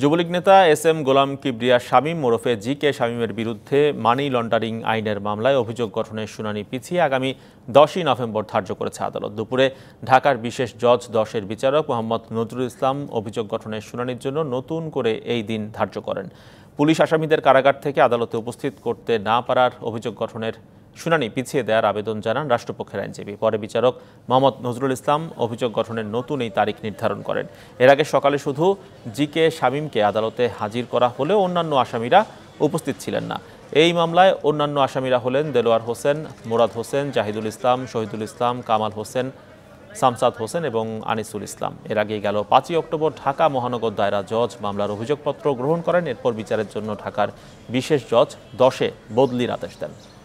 যুবলীগ নেতা S M Golam Kibria Shamim মোরফে G K শামীমের বিরুদ্ধে মানি লন্ডারিং আইনের মামলায় অভিযোগ গঠনের শুনানি পিছিয়ে আগামী দশই নভেম্বর ধার্য করেছে আদালত দুপুরে ঢাকার বিশেষ জজ দশের বিচারক মোহাম্মদ নজরুল ইসলাম অভিযোগ গঠনের শুনানির জন্য নতুন করে এই দিন ধার্য করেন পুলিশ আসামিদের কারাগার থেকে আদালতে উপস্থিত করতে না পারার অভিযোগ গঠনের শুনানি পিছিয়ে দেওয়ার আবেদন জানান রাষ্ট্রপক্ষের আইনজীবী পরে বিচারক মোহাম্মদ নজরুল ইসলাম অভিযোগ গঠনের নতুন এই তারিখ নির্ধারণ করেন এর আগে সকালে শুধু জি কে শামীমকে আদালতে হাজির করা হলেও অন্যান্য আসামিরা উপস্থিত ছিলেন না এই মামলায় অন্যান্য আসামিরা হলেন দেলোয়ার হোসেন মুরাদ হোসেন জাহিদুল ইসলাম শহীদুল ইসলাম কামাল হোসেন সামসাদ হোসেন এবং আনিসুল ইসলাম এর আগে গেল পাঁচই অক্টোবর ঢাকা মহানগর দায়রা জজ মামলার অভিযোগপত্র গ্রহণ করেন এরপর বিচারের জন্য ঢাকার বিশেষ জজ দশে বদলির আদেশ দেন